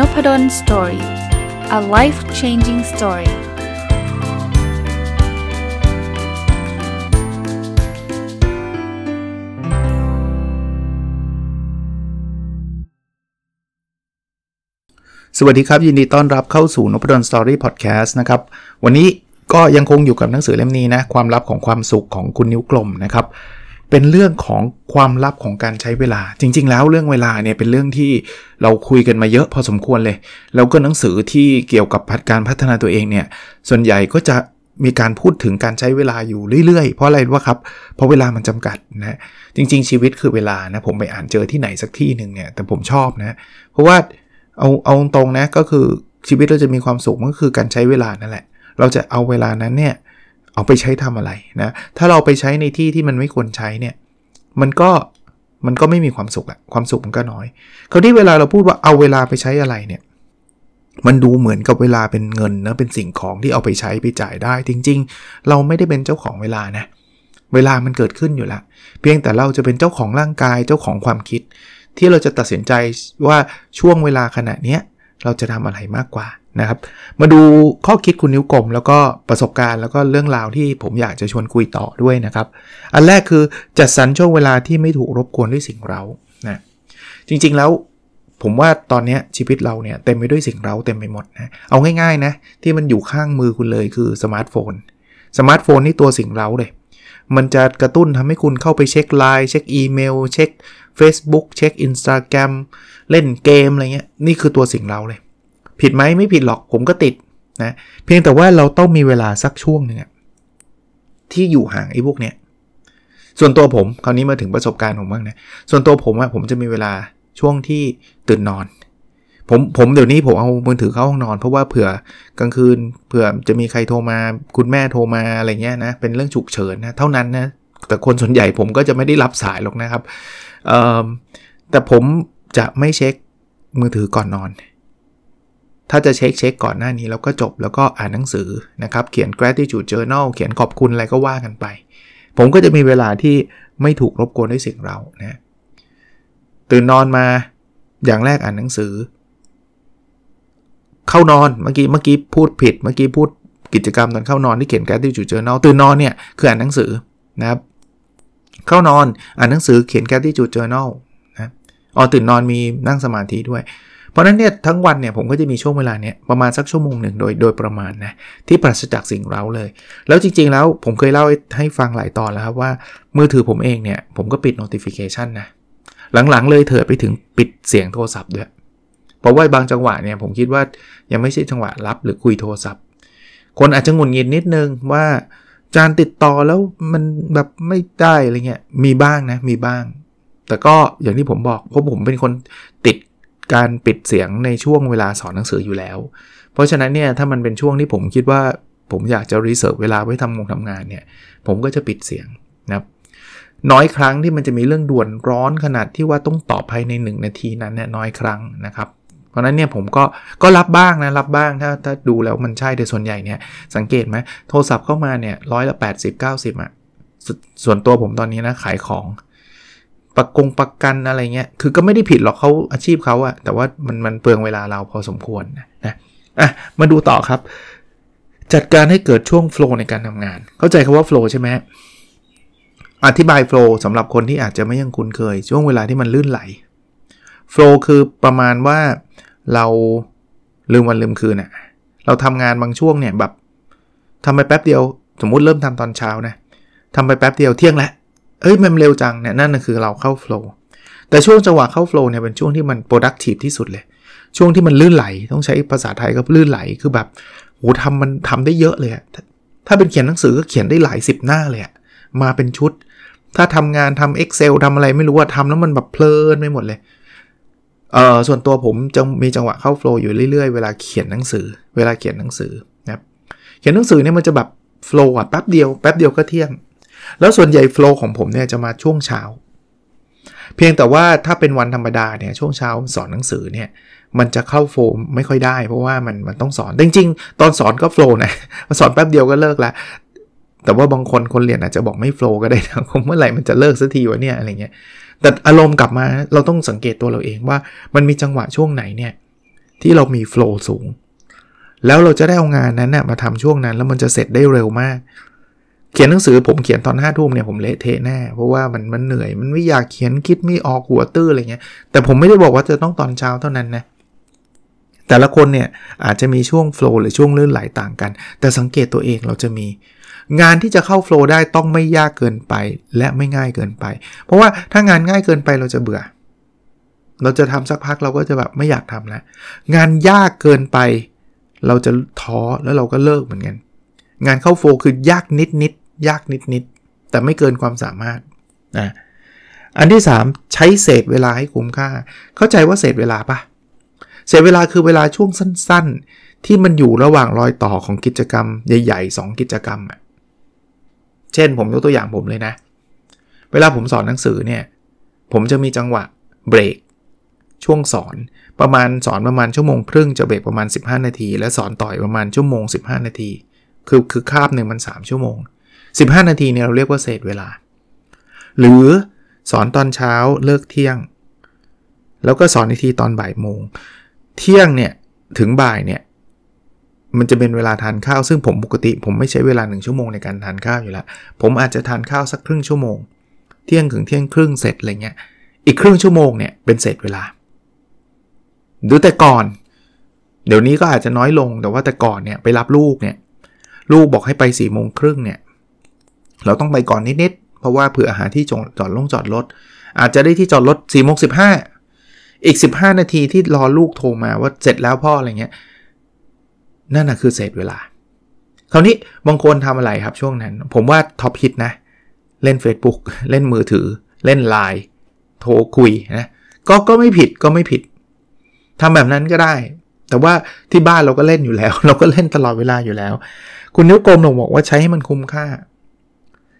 n o p ด d o สตอรี่อะไลฟ์ changing story สวัสดีครับ ยินดีต้อนรับเข้าสู่นพดลสตอรี่พอดแคสต์นะครับ วันนี้ก็ยังคงอยู่กับหนังสือเล่มนี้นะ ความลับของความสุขของคุณนิ้วกลมนะครับเป็นเรื่องของความลับของการใช้เวลา จริง ๆ แล้วเรื่องเวลาเนี่ยเป็นเรื่องที่เราคุยกันมาเยอะพอสมควรเลยแล้วก็หนังสือที่เกี่ยวกับการพัฒนาตัวเองเนี่ยส่วนใหญ่ก็จะมีการพูดถึงการใช้เวลาอยู่เรื่อยๆ เพราะอะไรวะครับเพราะเวลามันจำกัดนะจริง ๆ ชีวิตคือเวลานะผมไปอ่านเจอที่ไหนสักที่หนึ่งเนี่ยแต่ผมชอบนะเพราะว่าเอาเอาตรงนะก็คือชีวิตเราจะมีความสุขก็คือการใช้เวลานั่นแหละ เราจะเอาเวลานั้นเนี่ยเอาไปใช้ทำอะไรนะ ถ้าเราไปใช้ในที่ที่มันไม่ควรใช้เนี่ย มันก็มันก็ไม่มีความสุขอะความสุขมันก็น้อย คราวนี้เวลาเราพูดว่าเอาเวลาไปใช้อะไรเนี่ย มันดูเหมือนกับเวลาเป็นเงินนะเป็นสิ่งของที่เอาไปใช้ไปจ่ายได้ จริงๆ เราไม่ได้เป็นเจ้าของเวลานะ เวลามันเกิดขึ้นอยู่ละเพียงแต่เราจะเป็นเจ้าของร่างกาย เจ้าของความคิด ที่เราจะตัดสินใจว่าช่วงเวลาขณะเนี้ยเราจะทำอะไรมากกว่านะครับมาดูข้อคิดคุณนิ้วกลมแล้วก็ประสบการณ์แล้วก็เรื่องราวที่ผมอยากจะชวนคุยต่อด้วยนะครับ อันแรกคือจัดสรรช่วงเวลาที่ไม่ถูกรบกวนด้วยสิ่งเรานะ จริงๆแล้วผมว่าตอนนี้ชีวิตเราเนี่ยเต็มไปด้วยสิ่งเราเต็มไปหมดนะเอาง่ายๆนะที่มันอยู่ข้างมือคุณเลยคือสมาร์ทโฟน สมาร์ทโฟนนี่ตัวสิ่งเราเลย มันจะกระตุ้นทำให้คุณเข้าไปเช็คไลน์เช็คอีเมลเช็ค Facebook เช็ค Instagram เล่นเกมอะไรเงี้ยนี่คือตัวสิ่งเราเลยผิดไหมไม่ผิดหรอกผมก็ติดนะ เพียงแต่ว่าเราต้องมีเวลาสักช่วงหนึ่งที่อยู่ห่างไอ้พวกเนี้ยส่วนตัวผมคราวนี้มาถึงประสบการณ์ผมบ้างนะส่วนตัวผมอะผมจะมีเวลาช่วงที่ตื่นนอน ผมผมเดี๋ยวนี้ผมเอามือถือเข้าห้องนอน เพราะว่าเผื่อกลางคืนเผื่อจะมีใครโทรมา คุณแม่โทรมาอะไรเงี้ยนะเป็นเรื่องฉุกเฉินนะเท่านั้นนะแต่คนส่วนใหญ่ผมก็จะไม่ได้รับสายหรอกนะครับแต่ผมจะไม่เช็คมือถือก่อนนอนถ้าจะเช็คเช็คก่อนหน้านี้แล้วก็จบแล้วก็อ่านหนังสือนะครับ เขียน gratitude journal เขียนขอบคุณอะไรก็ว่ากันไป ผมก็จะมีเวลาที่ไม่ถูกรบกวนด้วยสิ่งเรานะตื่นนอนมาอย่างแรกอ่านหนังสือ เข้านอนเมื่อกี้เมื่อกี้พูดผิดเมื่อกี้พูดกิจกรรม ตอนเข้านอนที่เขียน gratitude journal ตื่นนอนเนี่ยคืออ่านหนังสือนะครับ เข้านอนอ่านหนังสือ เขียน gratitude journal นะอ๋อตื่นนอนมีนั่งสมาธิด้วยเพราะนั้นเนี่ยทั้งวันเนี่ยผมก็จะมีช่วงเวลาเนี่ยประมาณสักชั่วโมงหนึ่งโดยโดยประมาณนะที่ปราศจากสิ่งเร้าเลย แล้วจริงๆแล้วผมเคยเล่าให้ฟังหลายตอนแล้วครับว่ามือถือผมเองเนี่ยผมก็ปิด notification นะ หลังๆเลยเถิดไปถึงปิดเสียงโทรศัพท์ด้วยเพราะว่าบางจังหวะเนี่ยผมคิดว่ายังไม่ใช่จังหวะรับหรือคุยโทรศัพท์ คนอาจจะงุนงินนิดนึงว่าจานติดต่อแล้วมันแบบไม่ได้อะไรเงี้ยมีบ้างนะมีบ้าง แต่ก็อย่างที่ผมบอกเพราะผมเป็นคนติดการปิดเสียงในช่วงเวลาสอนหนังสืออยู่แล้ว เพราะฉะนั้นเนี่ยถ้ามันเป็นช่วงที่ผมคิดว่า ผมอยากจะรีเสิร์ฟเวลาไว้ทำงงทำงานเนี่ยผมก็จะปิดเสียงนะครับน้อยครั้งที่มันจะมีเรื่องด่วนร้อนขนาดที่ว่าต้องตอบภายใน1นาทีนั้นเนี่ยน้อยครั้งนะครับเพราะนั้นเนี่ยผมก็ก็รับบ้างนะ รับบ้างถ้าถ้าดูแล้วมันใช่แต่ส่วนใหญ่เนี่ยสังเกตไหมโทรศัพท์เข้ามาเนี่ยร้อยละแปดสิบเก้าสิบอ่ะสส่วนตัวผมตอนนี้นะขายของประกงประกันอะไรเงี้ย คือก็ไม่ได้ผิดหรอกเขาอาชีพเขาอะ แต่ว่ามันมันเปลืองเวลาเราพอสมควรนะอ่ะมาดูต่อครับ จัดการให้เกิดช่วงโฟล์ในการทำงาน เข้าใจคำว่าโฟล์ใช่ไหมอธิบายโฟล์สำหรับคนที่อาจจะไม่ยังคุ้นเคย ช่วงเวลาที่มันลื่นไหลโฟล์คือประมาณว่าเราลืมวันลืมคืนอะเราทำงานบางช่วงเนี่ยแบบทำไปแป๊บเดียว สมมุติเริ่มทำตอนเช้านะทำไปแป๊บเดียวเที่ยงแล้วเอ้ยมันเร็วจังเนี่ยนั่นคือเราเข้าโฟล์แต่ช่วงจังหวะเข้าโฟล์เนี่ยเป็นช่วงที่มัน productive ที่สุดเลย ช่วงที่มันลื่นไหล ต้องใช้ภาษาไทยก็ลื่นไหล คือแบบโหทำมันทำได้เยอะเลย ถ้าเป็นเขียนหนังสือ ก็เขียนได้หลายสิบหน้าเลยมาเป็นชุด ถ้าทำงานทำ Excel ทำอะไรไม่รู้ว่าทำแล้วมันแบบเพลินไม่หมดเลยเอ่อส่วนตัวผมจะมีจังหวะเข้าโฟล์อยู่เรื่อยๆเวลาเขียนหนังสือ เวลาเขียนหนังสือนะเขียนหนังสือเนี่ยมันจะแบบโฟล์อแป๊บเดียวแป๊บเดียวก็เที่ยงแล้วส่วนใหญ่โฟล์ของผมเนี่ยจะมาช่วงเช้า เพียงแต่ว่าถ้าเป็นวันธรรมดาเนี่ยช่วงเช้าสอนหนังสือเนี่ยมันจะเข้าโฟมไม่ค่อยได้เพราะว่ามันมันต้องสอน จริงๆ ตอนสอนก็โฟล์นะสอนแป๊บเดียวก็เลิกละแต่ว่าบางคนคนเรียนอาจจะบอกไม่โฟล์ก็ได้นะเมื่อไหร่มันจะเลิกสักทีวะเนี่ยอะไรเงี้ยแต่อารมณ์กลับมาเราต้องสังเกตตัวเราเองว่า มันมีจังหวะช่วงไหนเนี่ยที่เรามีโฟล์สูง แล้วเราจะได้เอางานนั้นนะ่ยมาทำช่วงนั้น แล้วมันจะเสร็จได้เร็วมากเขียนหนังสือผมเขียนตอนห้าทุ่มเนี่ยผมเละเทะแน่เพราะว่ามันมันเหนื่อย มันไม่อยากเขียนคิดไม่ออกหัวตื้ออะไรเงี้ยแต่ผมไม่ได้บอกว่าจะต้องตอนเช้าเท่านั้นนะแต่ละคนเนี่ยอาจจะมีช่วงโฟล์หรือช่วงลื่นไหลต่างกัน แต่สังเกตตัวเองเราจะมี งานที่จะเข้าโฟล์ได้ต้องไม่ยากเกินไปและไม่ง่ายเกินไป เพราะว่าถ้างานง่ายเกินไปเราจะเบื่อเราจะทำสักพักเราก็จะแบบไม่อยากทำแล้วงานยากเกินไป เราจะท้อแล้วเราก็เลิกเหมือนกันงานเข้าโฟล์คือยากนิดนิดยากนิดๆแต่ไม่เกินความสามารถนะอันที่ 3 ใช้เศษเวลาให้คุ้มค่า เข้าใจว่าเศษเวลาปะเศษเวลาคือเวลาช่วงสั้น ๆ ที่มันอยู่ระหว่างรอยต่อของกิจกรรมใหญ่ ๆ 2 กิจกรรมอะเช่นผมยกตัวอย่างผมเลยนะ เวลาผมสอนหนังสือเนี่ย ผมจะมีจังหวะเบรกช่วงสอนประมาณสอนประมาณชั่วโมงครึ่งจะเบรกประมาณ 15 นาที และสอนต่อยประมาณชั่วโมง 15 นาที คือคือคาบหนึ่งมัน3ชั่วโมง15 นาทีเนี่ยเราเรียกว่าเศษเวลา หรือสอนตอนเช้าเลิกเที่ยง แล้วก็สอนอีกทีตอนบ่ายโมง เที่ยงเนี่ย ถึงบ่ายเนี่ยมันจะเป็นเวลาทานข้าวซึ่งผมปกติ ผมไม่ใช้เวลา 1 ชั่วโมงในการทานข้าวอยู่แล้วผมอาจจะทานข้าวสักครึ่งชั่วโมง เที่ยงถึงเที่ยงครึ่งเสร็จอะไรเงี้ย อีกครึ่งชั่วโมงเนี่ย เป็นเศษเวลา ดูแต่ก่อน เดี๋ยวนี้ก็อาจจะน้อยลงแต่ว่าแต่ก่อนเนี่ยไปรับลูกเนี่ยลูกบอกให้ไป4ี่โมงครึ่งเนี่ยเราต้องไปก่อนนิดๆเพราะว่าเผื่อหาที่จอดลง จอดรถอาจจะได้ที่จอดรถ4ี่โมงสิอีก 15 นาทีที่รอลูกโทรมาว่าเสร็จแล้วพ่ออะไรเงี้ย นั่นนะคือเส็จเวลา คราวนี้บางคนทำอะไรครับช่วงนั้น ผมว่าท็อปฮิตนะ เล่น Facebook เล่นมือถือ เล่น l ล n e โทรคุยนะก็ก็ไม่ผิดก็ไม่ผิด ทำแบบนั้นก็ได้ แต่ว่าที่บ้านเราก็เล่นอยู่แล้ว เราก็เล่นตลอดเวลาอยู่แล้ว คุณนิ้วกลมลงบอกว่าใช้ให้มันคุ้มค่า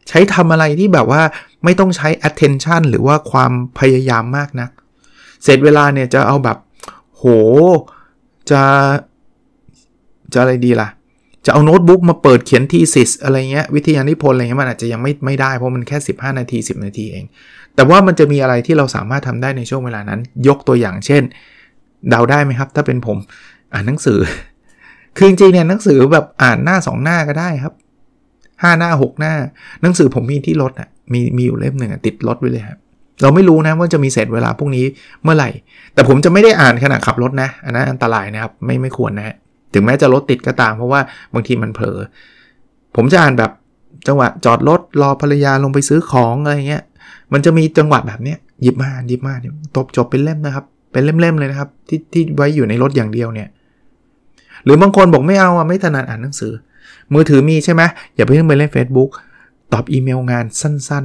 ใช้ทำอะไรที่แบบว่าไม่ต้องใช้ attention หรือว่าความพยายามมากนะ เสร็จเวลาเนี่ยจะเอาแบบโห จะจะอะไรดีล่ะ จะเอาโน้ตบุ๊กมาเปิดเขียนทีสิสอะไรเงี้ยวิทยานิพนธ์อะไรเงี้ยมันอาจจะยังไม่ไม่ได้ เพราะมันแค่ 15 นาที 10 นาทีเอง แต่ว่ามันจะมีอะไรที่เราสามารถทำได้ในช่วงเวลานั้น ยกตัวอย่างเช่น เดาได้ไหมครับ ถ้าเป็นผมอ่านหนังสือคือจริงเนี่ยหนังสือแบบอ่านหน้า 2 หน้าก็ได้ครับห้าหน้าหกหน้า หนังสือผมมีที่รถอ่ะมีมีอยู่เล่มหนึ่งติดรถไว้เลยครับ เราไม่รู้นะว่าจะมีเศษเวลาพวกนี้เมื่อไหร่แต่ผมจะไม่ได้อ่านขณะขับรถนะ อันนั้นอันตรายนะครับ ไม่ไม่ควรนะ ถึงแม้จะรถติดก็ตามเพราะว่า บางทีมันเผลอผมจะอ่านแบบจังหวะจอดรถรอภรรยาลงไปซื้อของอะไรเงี้ยมันจะมีจังหวะแบบเนี้ยหยิบมาหยิบมาเนี่ยตบจบเป็นเล่มนะครับ เป็นเล่มๆเลยนะครับ ที่ที่ไว้อยู่ในรถอย่างเดียวเนี่ย หรือบางคนบอกไม่เอาอ่ะไม่ถนัดอ่านหนังสือมือถือมีใช่ไหม อย่าเพิ่งไปเล่น Facebook ตอบอีเมลงานสั้น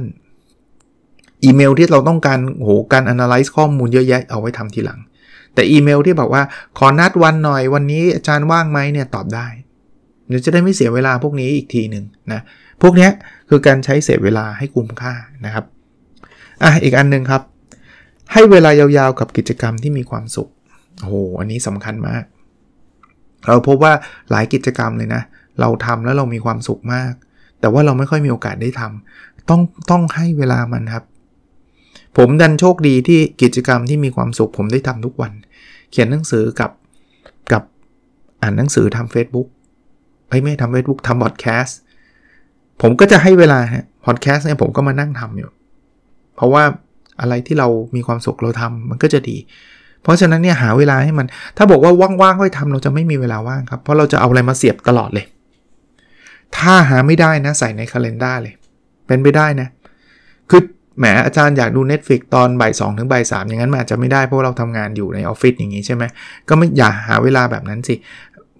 ๆ อีเมลที่เราต้องการ โห การ analyze ข้อมูลเยอะแยะเอาไว้ทำทีหลัง แต่อีเมลที่บอกว่า ขอนัดวันหน่อย วันนี้อาจารย์ว่างไหมเนี่ย ตอบได้เดี๋ยวจะได้ไม่เสียเวลาพวกนี้อีกทีหนึ่งนะ พวกนี้คือการใช้เสียเวลาให้คุ้มค่านะครับ อ่ะ อีกอันหนึ่งครับ ให้เวลายาวๆกับกิจกรรมที่มีความสุขโอ้โหอันนี้สำคัญมาก เราพบว่าหลายกิจกรรมเลยนะเเราทำแล้วเรามีความสุขมาก แต่ว่าเราไม่ค่อยมีโอกาสได้ทำต้องต้องให้เวลามันครับ ผมดันโชคดีที่กิจกรรมที่มีความสุขผมได้ทำทุกวัน เขียนหนังสือกับกับอ่านหนังสือทำ Facebook ไอ้ไม่ทำเฟซบุ๊กทำพอดแคสต์ผมก็จะให้เวลาฮะพอดแคสต์เนี่ยผมก็มานั่งทำอยู่ เพราะว่าอะไรที่เรามีความสุขเราทำมันก็จะดี เพราะฉะนั้นเนี่ยหาเวลาให้มัน ถ้าบอกว่าว่างๆค่อยทำเราจะไม่มีเวลาว่างครับ เพราะเราจะเอาอะไรมาเสียบตลอดเลยถ้าหาไม่ได้นะใส่ในคาล e n d a r เลย เป็นไปได้นะคือแหมอาจารย์อยากดู Netflix ตอนบ่ายสองถึงบ่ายสามอย่างนั้นอาจจะไม่ได้เพราะเราทำงานอยู่ในออฟฟิศอย่างนี้ใช่ไหมก็ไม่อย่าหาเวลาแบบนั้นสิ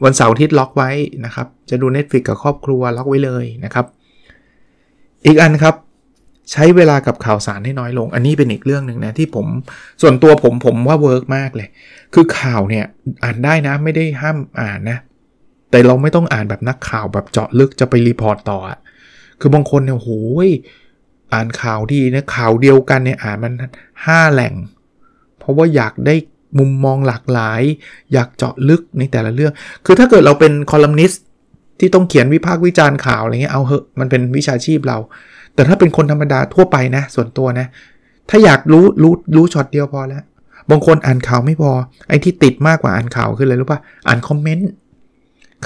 วันเสาร์อาทิตย์ล็อกไว้นะครับ จะดู Netflix กับครอบครัวล็อกไว้เลยนะครับ อีกอันครับ ใช้เวลากับข่าวสารให้น้อยลง อันนี้เป็นอีกเรื่องหนึ่งนะที่ผมส่วนตัวผมผมว่าเวิร์กมากเลย คือข่าวเนี่ยอ่านได้นะไม่ได้ห้ามอ่านนะแต่เราไม่ต้องอ่านแบบนักข่าวแบบเจาะลึกจะไปรีพอร์ตต่ออะคือบางคนเนี่ยโหยอ่านข่าวดีนะข่าวเดียวกันเนี่ยอ่านมัน 5 แหล่ง เพราะว่าอยากได้มุมมองหลากหลาย อยากเจาะลึกในแต่ละเรื่อง คือถ้าเกิดเราเป็นคอลัมนิสต์ที่ต้องเขียนวิพากษ์วิจารณ์ข่าวอะไรเงี้ย เอาเหอะมันเป็นวิชาชีพเรา แต่ถ้าเป็นคนธรรมดาทั่วไปนะ ส่วนตัวนะ ถ้าอยากรู้รู้รู้ช็อตเดียวพอแล้ว บางคนอ่านข่าวไม่พอ ไอ้ที่ติดมากกว่าอ่านข่าวคืออะไรรู้ป่ะ อ่านคอมเมนต์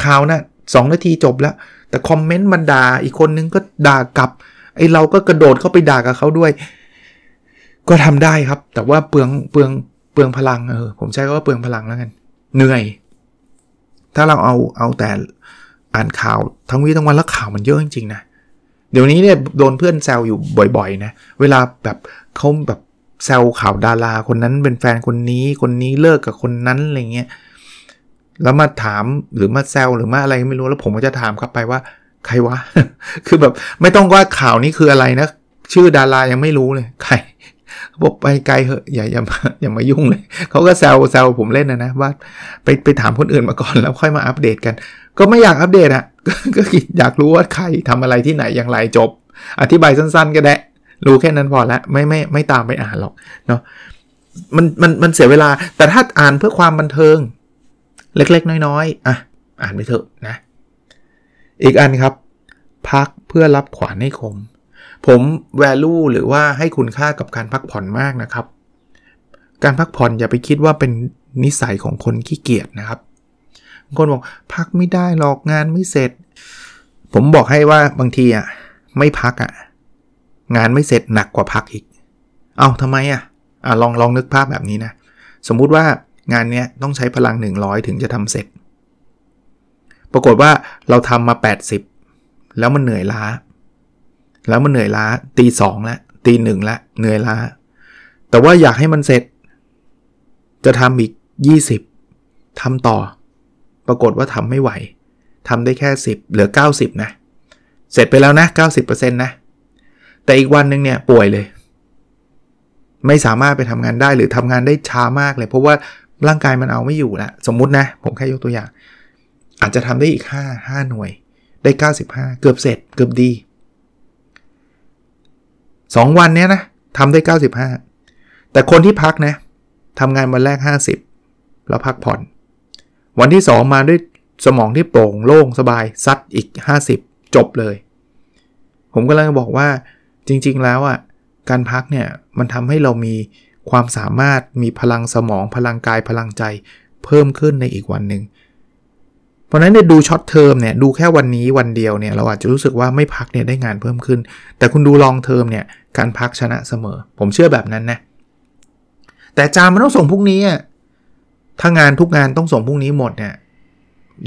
ข่าวนะ่ะสนาทีจบแล้ว แต่คอมเมนต์มันด่าอีกคนนึง ก็ด่ากลับ ไอเราก็กระโดดเข้าไปด่ากับเขาด้วย ก็ทำได้ครับ แต่ว่าเปลืองเปลืองเปลืองพลังเออ ผมใช้คำว่าเปลืองพลังแล้วกันเหนื่อย ถ้าเราเอาเอาแต่อ่านข่าวทั้งวีทั้งวัน แล้วข่าวมันเยอะจริงๆนะ เดี๋ยวนี้เนี่ยโดนเพื่อนแซวอยู่บ่อยๆ นะ เวลาแบบเขาแบบแซวข่าวดาราคนนั้นเป็นแฟนคนนี้คนนี้เลิกกับคนนั้นอะไรเงี้ยแล้วมาถามหรือมาแซวหรือมาอะไรไม่รู้แล้วผมก็จะถามกลับไปว่า ใครวะ คือแบบ ไม่ต้องว่าข่าวนี้คืออะไรนะ ชื่อดารายังไม่รู้เลย ใครบอกไปไกลเหอะอย่าอย่ามาอย่ามายุ่งเลยเขาก็แซวแซวผมเล่นนะนะว่าไปไปถามคนอื่นมาก่อนแล้วค่อยมาอัปเดตกัน ก็ไม่อยากอัปเดตอะก็อยากรู้ว่าใครทำอะไรที่ไหนอย่างไรจบ อธิบายสั้น ๆ ก็ได้รู้แค่นั้นพอละไม่ไม่ไม่ตามไปอ่านหรอกเนาะมันมันมันเสียเวลา แต่ถ้าอ่านเพื่อความบันเทิงเล็ก ๆ น้อยๆ อ่ะ อ่านไปเถอะนะ อีกอันครับ พักเพื่อรับขวานให้คม ผมแวลูหรือว่าให้คุณค่ากับการพักผ่อนมากนะครับ การพักผ่อนอย่าไปคิดว่าเป็นนิสัยของคนขี้เกียจนะครับบางคนบอกพักไม่ได้ หรอกงานไม่เสร็จ ผมบอกให้ว่าบางทีอ่ะไม่พักอ่ะงานไม่เสร็จหนักกว่าพักอีก เอา้าทำไมอ่ะ อ่ะลองลองนึกภาพแบบนี้นะสมมุติว่างานนี้ต้องใช้พลัง 100 ถึงจะทำเสร็จ ปรากฏว่าเราทำมา 80 แล้วมันเหนื่อยล้า แล้วมันเหนื่อยล้าตีสองละตีหนึ่งละเหนื่อยล้า แต่ว่าอยากให้มันเสร็จ จะทำอีก 20 ทำต่อ ปรากฏว่าทำไม่ไหว ทำได้แค่ 10เหลือ 90นะ เสร็จไปแล้วนะ90%นะแต่อีกวันหนึ่งเนี่ยป่วยเลย ไม่สามารถไปทำงานได้หรือทำงานได้ช้ามากเลย เพราะว่าร่างกายมันเอาไม่อยู่ละสมมุตินะผมแค่ยกตัวอย่าง อาจจะทำได้อีก5 5หน่วยได้ 95 เกือบเสร็จเกือบดี 2 วันเนี้ยนะทำได้ 95 แต่คนที่พักนะทำงานวันแรก 50 แล้วพักผ่อน วันที่ 2 มาด้วยสมองที่โปร่งโล่งสบายซัดอีก 50 จบเลย ผมก็เลยบอกว่าจริงๆแล้วอะ่ะการพักเนี่ย มันทำให้เรามีความสามารถมีพลังสมองพลังกายพลังใจเพิ่มขึ้นในอีกวันหนึ่ง เพราะนั้นเนี่ยดูช็อตเทอมเนี่ยดูแค่วันนี้วันเดียวเนี่ยเราอาจจะรู้สึกว่าไม่พักเนี่ยได้งานเพิ่มขึ้น แต่คุณดูลองเทอมเนี่ย การพักชนะเสมอ ผมเชื่อแบบนั้นนะ แต่จามมันต้องส่งพรุ่งนี้ถ้างานทุกงานต้องส่งพรุ่งนี้หมดเนี่ย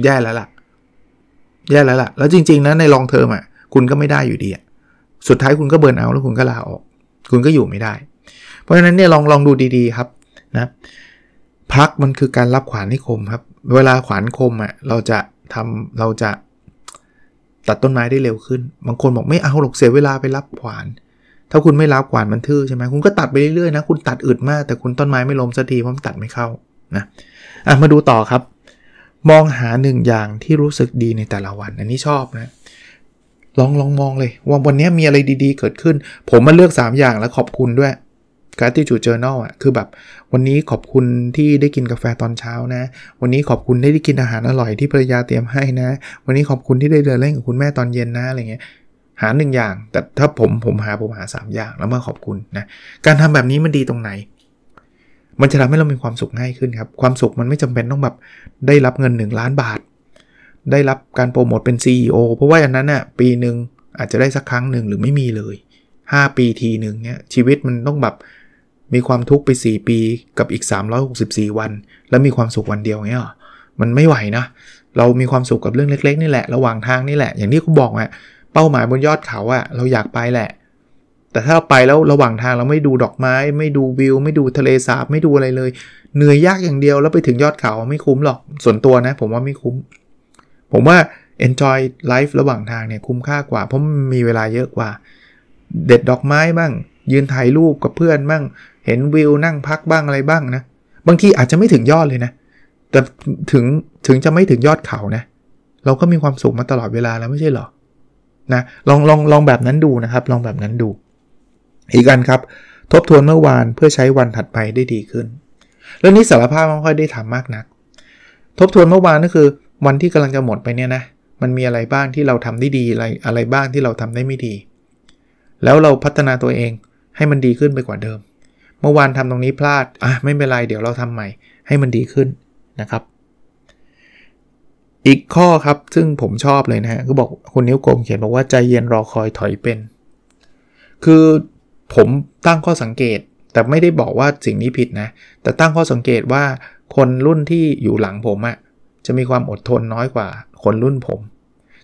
แย่แล้วล่ะ แย่แล้วล่ะ แล้วจริง ๆนะในลองเทอมอ่ะ คุณก็ไม่ได้อยู่ดีสุดท้ายคุณก็เบิร์นเอาแล้วคุณก็ลาออก คุณก็อยู่ไม่ได้เพราะฉะนั้นเนี่ยลองลองดูดีๆครับนะพักมันคือการรับขวานให้คมครับ เวลาขวานคมอะ่ะเราจะทำเราจะตัดต้นไม้ได้เร็วขึ้น บางคนบอกไม่เอาหรอกเสียเวลาไปรับขวาน ถ้าคุณไม่รับขวานมันทื่อใช่ไหมคุณก็ตัดไปเรื่อยๆนะคุณ ตัดอึดมาก แต่คุณต้นไม้ไม่ล้มสักทีเพราะมันตัดไม่เข้านะอ่ะมาดูต่อครับ มองหาหนึ่งอย่างที่รู้สึกดีในแต่ละวันอันนี้ชอบนะ ลองลองมองเลยว่าวันนี้มีอะไรดี ๆ เกิดขึ้น ผมมาเลือก3อย่างแล้วขอบคุณด้วย gratitude journal อ่ะคือแบบ วันนี้ขอบคุณที่ได้กินกาแฟตอนเช้านะ วันนี้ขอบคุณที่ได้กินอาหารอร่อยที่ภรรยาเตรียมให้นะ วันนี้ขอบคุณที่ได้เดินเล่นกับคุณแม่ตอนเย็นนะอะไรเงี้ยหาหนึ่งอย่าง แต่ถ้าผมผมหาผมหา 3 อย่าง แล้วมาขอบคุณนะการทำแบบนี้มันดีตรงไหน มันจะทำให้เรามีความสุขง่ายขึ้นครับ ความสุขมันไม่จำเป็นต้องแบบได้รับเงิน1ล้านบาท ได้รับการโปรโมทเป็น CEO เพราะว่าอันนั้นน่ะปีหนึ่งอาจจะได้สักครั้งหนึ่งหรือไม่มีเลย 5 ปีทีหนึ่งเนี่ยชีวิตมันต้องแบบมีความทุกข์ไป 4 ปี กับอีก 364 วัน แล้วมีความสุขวันเดียวเงี้ยมันไม่ไหวนะ เรามีความสุขกับเรื่องเล็กๆ นี่แหละระหว่างทางนี่แหละ อย่างที่เขาบอกอะเป้าหมายบนยอดเขาอะเราอยากไปแหละ แต่ถ้าเราไปแล้วระหว่างทางเราไม่ดูดอกไม้ ไม่ดูวิวไม่ดูทะเลสาบไม่ดูอะไรเลย เหนื่อยยากอย่างเดียวแล้วไปถึงยอดเขาไม่คุ้มหรอกส่วนตัวนะ ผมว่าไม่คุ้มผมว่า enjoy life ระหว่างทางเนี่ยคุ้มค่ากว่าเพราะมมีเวลาเยอะกว่า เด็ดดอกไม้บ้างยืนถ่ายรูปกับเพื่อนบ้างเห็นวิวนั่งพักบ้างอะไรบ้างนะ บางทีอาจจะไม่ถึงยอดเลยนะ แต่ถึงถึงจะไม่ถึงยอดเขานะ เราก็มีความสุขมาตลอดเวลาแล้วไม่ใช่หรอ นะ ลองลองลองแบบนั้นดูนะครับ ลองแบบนั้นดู อีกอันครับ ทบทวนเมื่อวานเพื่อใช้วันถัดไปได้ดีขึ้น เรื่องนี้สารภาพไม่ค่อยได้ทำมากนัก ทบทวนเมื่อวานก็คือ วันที่กำลังจะหมดไปเนี่ยนะ มันมีอะไรบ้างที่เราทำได้ดีอะไรอะไรบ้างที่เราทำได้ไม่ดี แล้วเราพัฒนาตัวเองให้มันดีขึ้นไปกว่าเดิมเมื่อวานทำตรงนี้พลาดอ่ะไม่เป็นไร เดี๋ยวเราทำใหม่ให้มันดีขึ้นนะครับ อีกข้อครับ ซึ่งผมชอบเลยนะฮะก็บอกคุณนิ้วกลมเขียนบอกว่าใจเย็นรอคอยถอยเป็น คือผมตั้งข้อสังเกต แต่ไม่ได้บอกว่าสิ่งนี้ผิดนะ แต่ตั้งข้อสังเกตว่าคนรุ่นที่อยู่หลังผมอะจะมีความอดทนน้อยกว่า คนรุ่นผม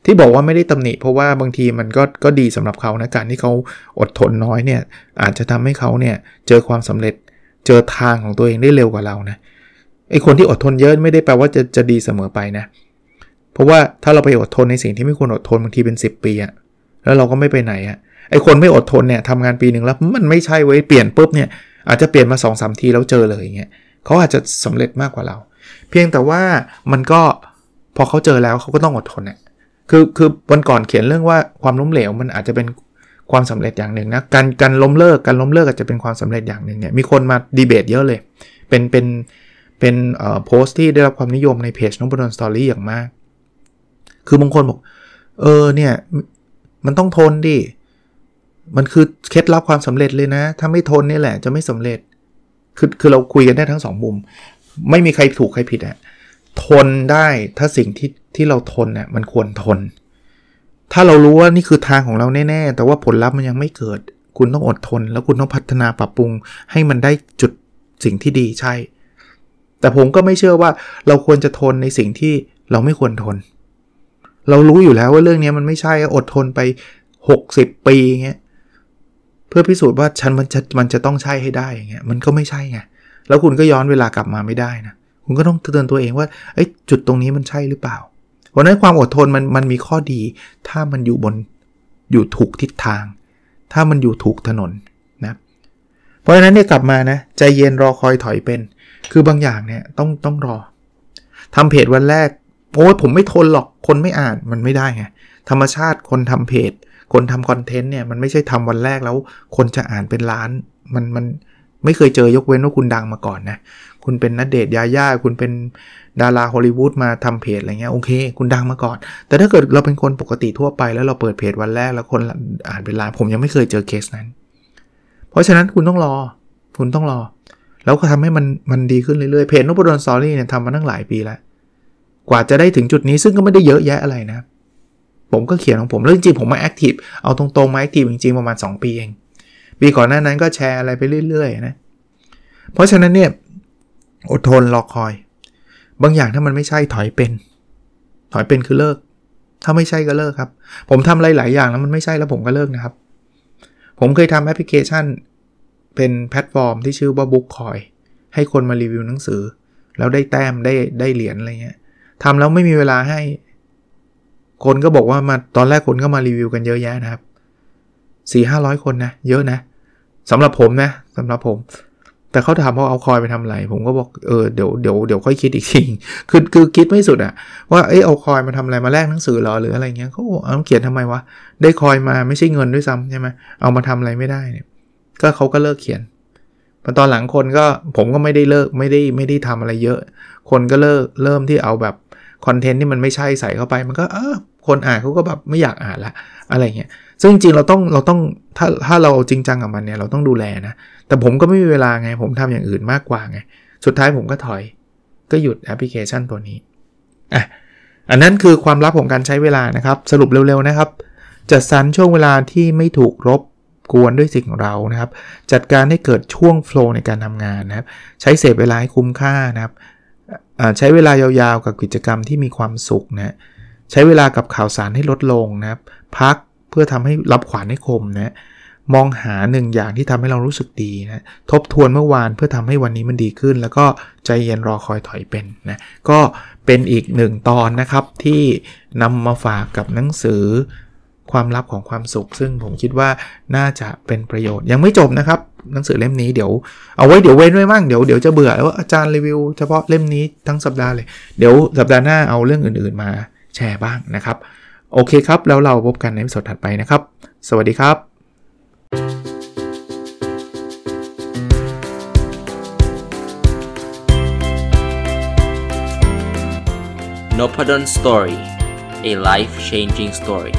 ที่บอกว่าไม่ได้ตำหนิ เพราะว่าบางทีมันก็ก็ดีสำหรับเขานะการที่เขาอดทนน้อยเนี่ยอาจจะทำให้เขาเนี่ยเจอความสำเร็จเจอทางของตัวเองได้เร็วกว่าเรานะไอคนที่อดทนเยอะไม่ได้แปลว่าจะจะดีเสมอไปนะ เพราะว่าถ้าเราไปอดทนในสิ่งที่ไม่ควรอดทนบางทีเป็น 10ปีอะแล้วเราก็ไม่ไปไหนอะไอคนไม่อดทนเนี่ยทำงานปีหนึ่งแล้วมันไม่ใช่เว้ยเปลี่ยนปุ๊บเนี่ยอาจจะเปลี่ยนมา2อสทีแล้วเจอเลยอย่างเงี้ยเขาอาจจะสำเร็จมากกว่าเรา เพียงแต่ว่ามันก็พอเขาเจอแล้วเขาก็ต้องอดทนเนี่ยคือคือวันก่อนเขียนเรื่องว่าความล้มเหลวมันอาจจะเป็นความสำเร็จอย่างหนึ่งนะการการล้มเลิกการล้มเลิกอาจจะเป็นความสำเร็จอย่างหนึ่งเนี่ยมีคนมาดีเบตเยอะเลย เป็นเป็นเป็นเอ่อโพสต์ที่ได้รับความนิยมในเพจน้องบุญนสตอรี่อย่างมาก คือบางคนบอกเออเนี่ย มันต้องทนดิมันคือเคล็ดลับความสำเร็จเลยนะ ถ้าไม่ทนนี่แหละจะไม่สำเร็จคือคือเราคุยกันได้ทั้งสองมุม ไม่มีใครถูกใครผิดอะทนได้ถ้าสิ่งที่ที่เราทนเนี่ยมันควรทน ถ้าเรารู้ว่านี่คือทางของเราแน่ ๆ แต่ว่าผลลัพธ์มันยังไม่เกิด คุณต้องอดทนแล้วคุณต้องพัฒนาปรับปรุงให้มันได้จุดสิ่งที่ดีใช่ แต่ผมก็ไม่เชื่อว่าเราควรจะทนในสิ่งที่เราไม่ควรทน เรารู้อยู่แล้วว่าเรื่องนี้มันไม่ใช่อดทนไป 60 ปีเงี้ยเพื่อพิสูจน์ว่าฉันมันจะมันจะต้องใช่ให้ได้อย่างเงี้ยมันก็ไม่ใช่ไงแล้วคุณก็ย้อนเวลากลับมาไม่ได้นะคุณก็ต้องเตือนตัวเองว่าไอ้จุดตรงนี้มันใช่หรือเปล่า เพราะนั้นความอดทนมันมันมีข้อดี ถ้ามันอยู่บน อยู่ถูกทิศทาง ถ้ามันอยู่ถูกถนนนะ เพราะฉะนั้นเนี่ยกลับมานะใจเย็นรอคอยถอยเป็น คือบางอย่างเนี่ยต้องต้องรอทำเพจวันแรก โอ้ยผมไม่ทนหรอก คนไม่อ่านมันไม่ได้ไง ธรรมชาติคนทำเพจ คนทำคอนเทนต์เนี่ยมันไม่ใช่ทำวันแรกแล้ว คนจะอ่านเป็นล้าน มันมันไม่เคยเจอยกเว้นว่าคุณดังมาก่อนนะ คุณเป็นนัดเดตยาย่าคุณเป็นดาราฮอลลีวูดมาทำเพจอะไรเงี้ยโอเค คุณดังมาก่อน แต่ถ้าเกิดเราเป็นคนปกติทั่วไป แล้วเราเปิดเพจวันแรก แล้วคนอ่านเป็นล้านผมยังไม่เคยเจอเคสนั้น เพราะฉะนั้นคุณต้องรอ คุณต้องรอ แล้วก็ทำให้มันมันดีขึ้นเรื่อยๆ เพจนบดอนสอรี่เนี่ยทำมาตั้งหลายปีแล้วกว่าจะได้ถึงจุดนี้ซึ่งก็ไม่ได้เยอะแยะอะไรนะ ผมก็เขียนของผมแล้วจริงๆผมมาแอคทีฟเอาตรงๆมาแอคทีฟจริงๆประมาณ2ปีเองปีก่อนหน้านั้นก็แชร์อะไรไปเรื่อยๆนะ เพราะฉะนั้นเนี่ย อดทนรอคอย บางอย่างถ้ามันไม่ใช่ถอยเป็น ถอยเป็นคือเลิก ถ้าไม่ใช่ก็เลิกครับ ผมทำอะไรหลายอย่างแล้วมันไม่ใช่แล้วผมก็เลิกนะครับ ผมเคยทำแอปพลิเคชันเป็นแพลตฟอร์ม ที่ชื่อว่า Book คอย ให้คนมารีวิวหนังสือ แล้วได้แต้มได้ได้เหรียญอะไรเงี้ยทำแล้วไม่มีเวลาให้คนก็บอกว่ามาตอนแรกคนก็มารีวิวกันเยอะแยะนะครับสี่ห้าร้อยคนนะ เยอะนะสำหรับผมนะสำหรับผม แต่เขาถามว่าเอาคอยไปทำอะไรผมก็บอกเออเดี๋ยวเดี๋ยวเดี๋ยวค่อยคิดอีกทีคือคือคิดไม่สุดอะว่าเออเอาคอยมาทำอะไรมาแลกหนังสือหรอหรืออะไรเงี้ยเขาเอาเขียนทำไมวะได้คอยมาไม่ใช่เงินด้วยซ้ำใช่ไหมเอามาทำอะไรไม่ได้เนี่ย ก็เขาก็เลิกเขียนมาตอนหลังคนก็ผมก็ไม่ได้เลิกไม่ได้ไม่ได้ทำอะไรเยอะ คนก็เลิกเริ่มที่เอาแบบคอนเทนต์ที่มันไม่ใช่ใส่เข้าไปมันก็เออคนอ่านเขาก็แบบไม่อยากอ่านละอะไรเงี้ย ซึ่งจริงเราต้องเราต้อง ถ้าถ้าเราจริงจังกับมันเนี่ยเราต้องดูแลนะ แต่ผมก็ไม่มีเวลาไง ผมทำอย่างอื่นมากกว่าไงสุดท้ายผมก็ถอยก็หยุดแอปพลิเคชันตัวนี้ อ่ะ อันนั้นคือความลับของการใช้เวลานะครับสรุปเร็วๆนะครับจัดสรรช่วงเวลาที่ไม่ถูกรบกวนด้วยสิ่งเรานะครับ จัดการให้เกิดช่วงโฟล์ในการทำงานนะครับ ใช้เสพเวลาให้คุ้มค่านะครับใช้เวลายาวๆกับกิจกรรมที่มีความสุขนะใช้เวลากับข่าวสารให้ลดลงนะครับพักเพื่อทำให้รับขวานให้คมนะมองหาหนึ่งอย่างที่ทำให้เรารู้สึกดีนะทบทวนเมื่อวานเพื่อทำให้วันนี้มันดีขึ้น แล้วก็ใจเย็นรอคอยถอยเป็นนะก็เป็นอีกหนึ่งตอนนะครับที่นำมาฝากกับหนังสือความลับของความสุข ซึ่งผมคิดว่าน่าจะเป็นประโยชน์ ยังไม่จบนะครับ หนังสือเล่มนี้เดี๋ยวเอาไว้เดี๋ยวเว้นไว้บ้างเดี๋ยวเดี๋ยวจะเบื่อแล้วว่าอาจารย์รีวิวเฉพาะเล่มนี้ทั้งสัปดาห์เลยเดี๋ยวสัปดาห์หน้าเอาเรื่องอื่นๆมาแชร์บ้างนะครับ โอเคครับแล้วเราพบกันในสดถัดไปนะครับ สวัสดีครับ n o p a d o n Story a life changing story